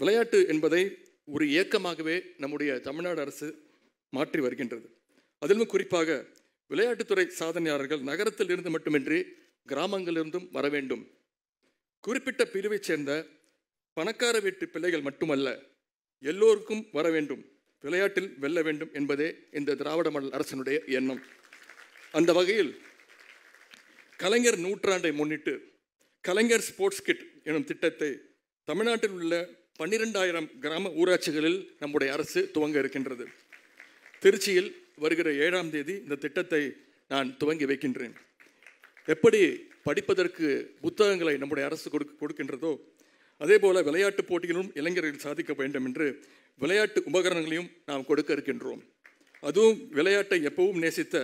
விளையாட்டு என்பதை ஒரு இயக்கமாகவே நம்முடைய தமிழ்நாடு அரசு மாற்றி வருகின்றது அதிலும் குறிப்பாக விளையாட்டுத்துறை சாதனையாளர்கள் நகரத்தில் இருந்து மட்டுமின்றி கிராமங்களிலிருந்தும் வர வேண்டும் குறிப்பிட்ட பிரிவைச் சேர்ந்த பணக்கார வீட்டு பிள்ளைகள் மட்டுமல்ல எல்லோருக்கும் வர வேண்டும் விளையாட்டில் வெல்ல வேண்டும் என்பதே இந்த திராவிட மண்டல் அரசனுடைய எண்ணம் அந்த வகையில் கலைஞர் நூற்றாண்டை முன்னிட்டு கலைஞர் ஸ்போர்ட்ஸ் கிட் எனும் திட்டத்தை தமிழ்நாட்டில் உள்ள பன்னிரெண்டாயிரம் கிராம ஊராட்சிகளில் நம்முடைய அரசு துவங்க இருக்கின்றது திருச்சியில் வருகிற ஏழாம் தேதி இந்த திட்டத்தை நான் துவங்கி வைக்கின்றேன் எப்படி படிப்பதற்கு புத்தகங்களை நம்முடைய அரசு கொடுக்க கொடுக்கின்றதோ அதே போல் விளையாட்டுப் போட்டிகளும் இளைஞர்கள் சாதிக்க வேண்டும் என்று விளையாட்டு உபகரணங்களையும் நாம் கொடுக்க இருக்கின்றோம் அதுவும் விளையாட்டை எப்பவும் நேசித்த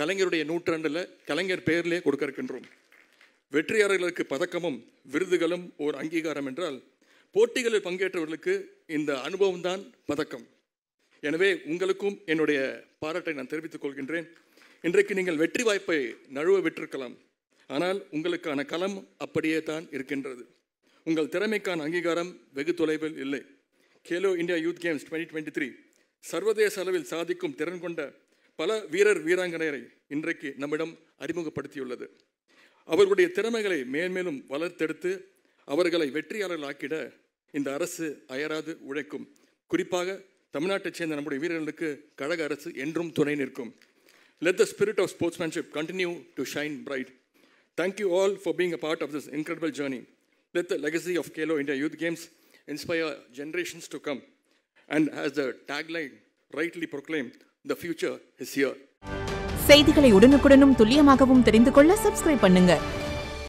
கலைஞருடைய நூற்றாண்டில் கலைஞர் பெயரிலே கொடுக்க இருக்கின்றோம் வெற்றியாளர்களுக்கு பதக்கமும் விருதுகளும் ஓர் அங்கீகாரம் என்றால் போட்டிகளில் பங்கேற்றவர்களுக்கு இந்த அனுபவம் தான் பதக்கம் எனவே உங்களுக்கும் என்னுடைய பாராட்டை நான் தெரிவித்துக் கொள்கின்றேன் இன்றைக்கு நீங்கள் வெற்றி வாய்ப்பை நழுவ விட்டிருக்கலாம் ஆனால் உங்களுக்கான களம் அப்படியே தான் இருக்கின்றது உங்கள் திறமைக்கான அங்கீகாரம் வெகு தொலைவில் இல்லை Khelo India youth games twenty twenty three சர்வதேச அளவில் சாதிக்கும் திறன் கொண்ட பல வீரர் வீராங்கனையரை இன்றைக்கு நம்மிடம் அறிமுகப்படுத்தியுள்ளது அவர்களுடைய திறமைகளை மேன்மேலும் வளர்த்தெடுத்து அவர்களை வெற்றியாளர்களாக்கிட இந்த அரசு அயராது உழைக்கும் குறிப்பாக தமிழ்நாட்டைச் சேர்ந்த நம்முடைய வீரர்களுக்கு கழக அரசு என்றும் துணை நிற்கும் let the spirit of sportsmanship continue to shine bright thank you all for being a part of this incredible journey let the legacy of Khelo India youth games inspire generations to come and has the tagline rightly proclaim the future is here செய்திகளை உடனுக்குடனும் துல்லியமாகவும் தெரிந்து கொள்ள subscribe பண்ணுங்கள்